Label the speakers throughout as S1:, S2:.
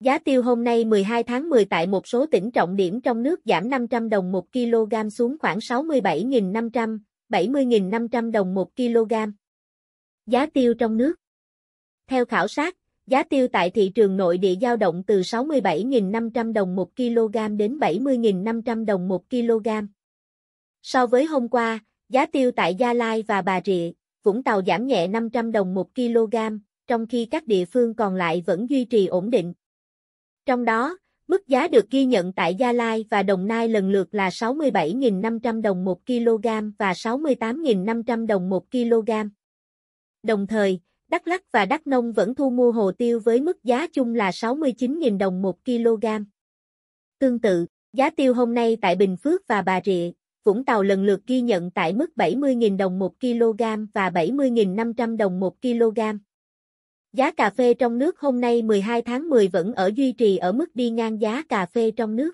S1: Giá tiêu hôm nay 12 tháng 10 tại một số tỉnh trọng điểm trong nước giảm 500 đồng 1 kg xuống khoảng 67.500, 70.500 đồng 1 kg. Giá tiêu trong nước Theo khảo sát, giá tiêu tại thị trường nội địa giao động từ 67.500 đồng 1 kg đến 70.500 đồng 1 kg. So với hôm qua, giá tiêu tại Gia Lai và Bà Rịa, Vũng Tàu giảm nhẹ 500 đồng 1 kg, trong khi các địa phương còn lại vẫn duy trì ổn định. Trong đó, mức giá được ghi nhận tại Gia Lai và Đồng Nai lần lượt là 67.500 đồng 1 kg và 68.500 đồng 1 kg. Đồng thời, Đắk lắc và Đắk Nông vẫn thu mua hồ tiêu với mức giá chung là 69.000 đồng 1 kg. Tương tự, giá tiêu hôm nay tại Bình Phước và Bà Rịa, Vũng Tàu lần lượt ghi nhận tại mức 70.000 đồng 1 kg và 70.500 đồng 1 kg. Giá cà phê trong nước hôm nay 12 tháng 10 vẫn ở duy trì ở mức đi ngang giá cà phê trong nước.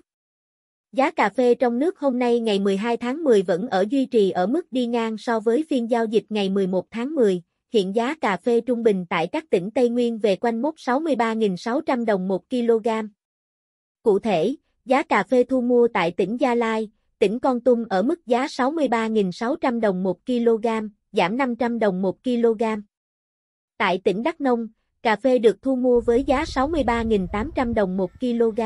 S1: Giá cà phê trong nước hôm nay ngày 12 tháng 10 vẫn ở duy trì ở mức đi ngang so với phiên giao dịch ngày 11 tháng 10. Hiện giá cà phê trung bình tại các tỉnh Tây Nguyên về quanh mốc 63.600 đồng 1 kg. Cụ thể, giá cà phê thu mua tại tỉnh Gia Lai, tỉnh Con Tum ở mức giá 63.600 đồng 1 kg, giảm 500 đồng 1 kg. Tại tỉnh Đắk Nông, cà phê được thu mua với giá 63.800 đồng 1 kg.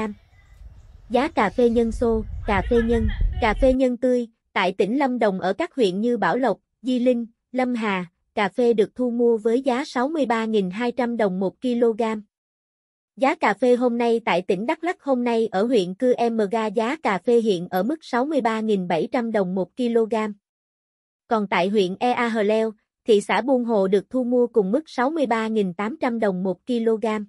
S1: Giá cà phê nhân xô, cà phê nhân, cà phê nhân tươi, tại tỉnh Lâm Đồng ở các huyện như Bảo Lộc, Di Linh, Lâm Hà, cà phê được thu mua với giá 63.200 đồng 1 kg. Giá cà phê hôm nay tại tỉnh Đắk Lắk hôm nay ở huyện Cư Em Ga giá cà phê hiện ở mức 63.700 đồng 1 kg. Còn tại huyện Ea Hờ Leo, thị xã Buôn Hồ được thu mua cùng mức 63.800 đồng 1 kg.